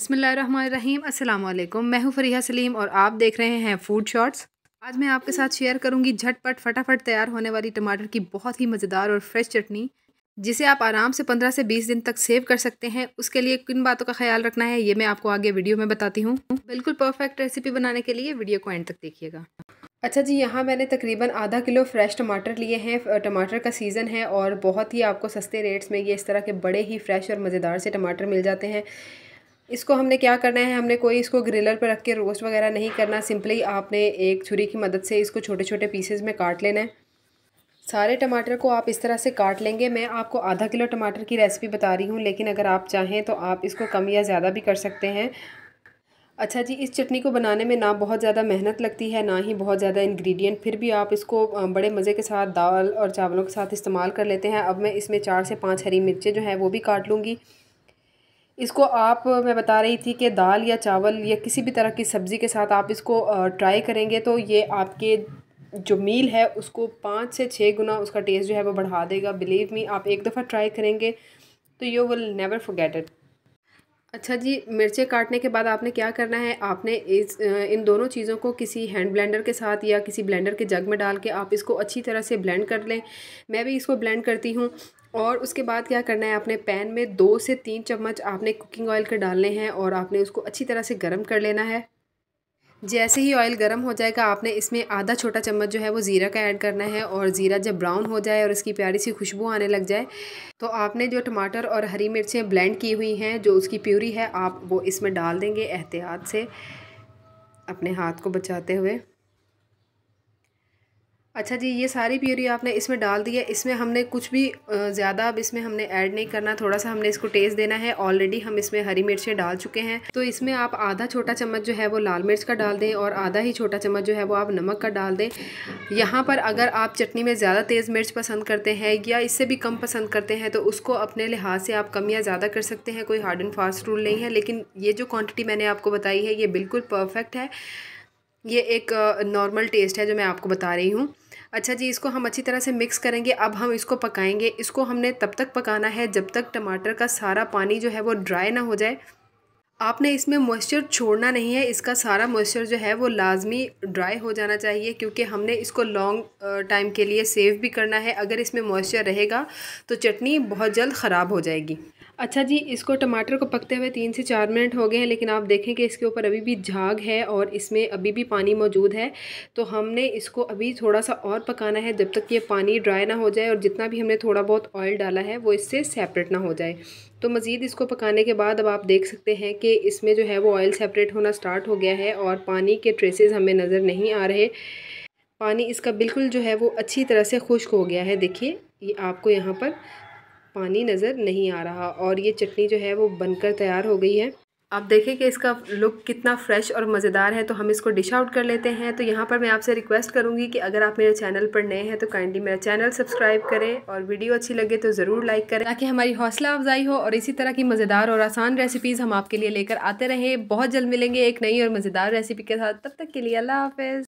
बसमीम अल्लाम मैं हूं फरीहा सलीम और आप देख रहे हैं फूड शॉट्स आज मैं आपके साथ शेयर करूंगी झटपट फटाफट तैयार होने वाली टमाटर की बहुत ही मज़ेदार और फ्रेश चटनी जिसे आप आराम से 15 से 20 दिन तक सेव कर सकते हैं उसके लिए किन बातों का ख्याल रखना है ये मैं आपको आगे वीडियो में बताती हूँ बिल्कुल परफेक्ट रेसिपी बनाने के लिए वीडियो को एंड तक देखिएगा अच्छा जी यहाँ मैंने तकरीबन आधा किलो फ्रेश टमाटर लिए हैं टमाटर का सीज़न है और बहुत ही आपको सस्ते रेट्स में ये इस तरह के बड़े ही फ्रेश और मज़ेदार से टमाटर मिल जाते हैं इसको हमने क्या करना है हमने कोई इसको ग्रिलर पर रख के रोस्ट वगैरह नहीं करना सिंपली आपने एक छुरी की मदद से इसको छोटे छोटे पीसेज में काट लेना है सारे टमाटर को आप इस तरह से काट लेंगे मैं आपको आधा किलो टमाटर की रेसिपी बता रही हूँ लेकिन अगर आप चाहें तो आप इसको कम या ज़्यादा भी कर सकते हैं अच्छा जी इस चटनी को बनाने में ना बहुत ज़्यादा मेहनत लगती है ना ही बहुत ज़्यादा इंग्रेडिएंट फिर भी आप इसको बड़े मज़े के साथ दाल और चावलों के साथ इस्तेमाल कर लेते हैं अब मैं इसमें चार से पाँच हरी मिर्चें जो हैं वो भी काट लूँगी इसको आप मैं बता रही थी कि दाल या चावल या किसी भी तरह की सब्ज़ी के साथ आप इसको ट्राई करेंगे तो ये आपके जो मील है उसको पाँच से छः गुना उसका टेस्ट जो है वो बढ़ा देगा बिलीव मी आप एक दफ़ा ट्राई करेंगे तो you will never forget it अच्छा जी मिर्चें काटने के बाद आपने क्या करना है आपने इस इन दोनों चीज़ों को किसी हैंड ब्लेंडर के साथ या किसी ब्लेंडर के जग में डाल के आप इसको अच्छी तरह से ब्लेंड कर लें मैं भी इसको ब्लेंड करती हूँ और उसके बाद क्या करना है आपने पैन में दो से तीन चम्मच आपने कुकिंग ऑयल के डालने हैं और आपने उसको अच्छी तरह से गर्म कर लेना है जैसे ही ऑयल गर्म हो जाएगा आपने इसमें आधा छोटा चम्मच जो है वो ज़ीरा का ऐड करना है और ज़ीरा जब ब्राउन हो जाए और इसकी प्यारी सी खुशबू आने लग जाए तो आपने जो टमाटर और हरी मिर्चें ब्लेंड की हुई हैं जो उसकी प्यूरी है आप वो इसमें डाल देंगे एहतियात से अपने हाथ को बचाते हुए अच्छा जी ये सारी प्यूरी आपने इसमें डाल दी है इसमें हमने कुछ भी ज़्यादा अब इसमें हमने ऐड नहीं करना थोड़ा सा हमने इसको टेस्ट देना है ऑलरेडी हम इसमें हरी मिर्चें डाल चुके हैं तो इसमें आप आधा छोटा चम्मच जो है वो लाल मिर्च का डाल दें और आधा ही छोटा चम्मच जो है वो आप नमक का डाल दें यहाँ पर अगर आप चटनी में ज़्यादा तेज़ मिर्च पसंद करते हैं या इससे भी कम पसंद करते हैं तो उसको अपने लिहाज से आप कम या ज़्यादा कर सकते हैं कोई हार्ड एंड फास्ट रूल नहीं है लेकिन ये जो क्वान्टिटी मैंने आपको बताई है ये बिल्कुल परफेक्ट है ये एक नॉर्मल टेस्ट है जो मैं आपको बता रही हूँ अच्छा जी इसको हम अच्छी तरह से मिक्स करेंगे अब हम इसको पकाएंगे इसको हमने तब तक पकाना है जब तक टमाटर का सारा पानी जो है वो ड्राई ना हो जाए आपने इसमें मॉइस्चर छोड़ना नहीं है इसका सारा मॉइस्चर जो है वो लाजमी ड्राई हो जाना चाहिए क्योंकि हमने इसको लॉन्ग टाइम के लिए सेव भी करना है अगर इसमें मॉइस्चर रहेगा तो चटनी बहुत जल्द ख़राब हो जाएगी अच्छा जी इसको टमाटर को पकते हुए तीन से चार मिनट हो गए हैं लेकिन आप देखें कि इसके ऊपर अभी भी झाग है और इसमें अभी भी पानी मौजूद है तो हमने इसको अभी थोड़ा सा और पकाना है जब तक ये पानी ड्राई ना हो जाए और जितना भी हमने थोड़ा बहुत ऑयल डाला है वो इससे सेपरेट ना हो जाए तो मज़ीद इसको पकाने के बाद अब आप देख सकते हैं कि इसमें जो है वो ऑयल सेपरेट होना स्टार्ट हो गया है और पानी के ट्रेसेस हमें नज़र नहीं आ रहे पानी इसका बिल्कुल जो है वो अच्छी तरह से खुश्क हो गया है देखिए ये आपको यहाँ पर पानी नज़र नहीं आ रहा और ये चटनी जो है वो बनकर तैयार हो गई है आप देखें कि इसका लुक कितना फ्रेश और मज़ेदार है तो हम इसको डिश आउट कर लेते हैं तो यहाँ पर मैं आपसे रिक्वेस्ट करूँगी कि अगर आप मेरे चैनल पर नए हैं तो काइंडली मेरा चैनल सब्सक्राइब करें और वीडियो अच्छी लगे तो ज़रूर लाइक करें ताकि हमारी हौसला अफजाई हो और इसी तरह की मज़ेदार और आसान रेसिपीज़ हम आपके लिए लेकर आते रहें बहुत जल्द मिलेंगे एक नई और मज़ेदार रेसिपी के साथ तब तक के लिए अल्लाह हाफ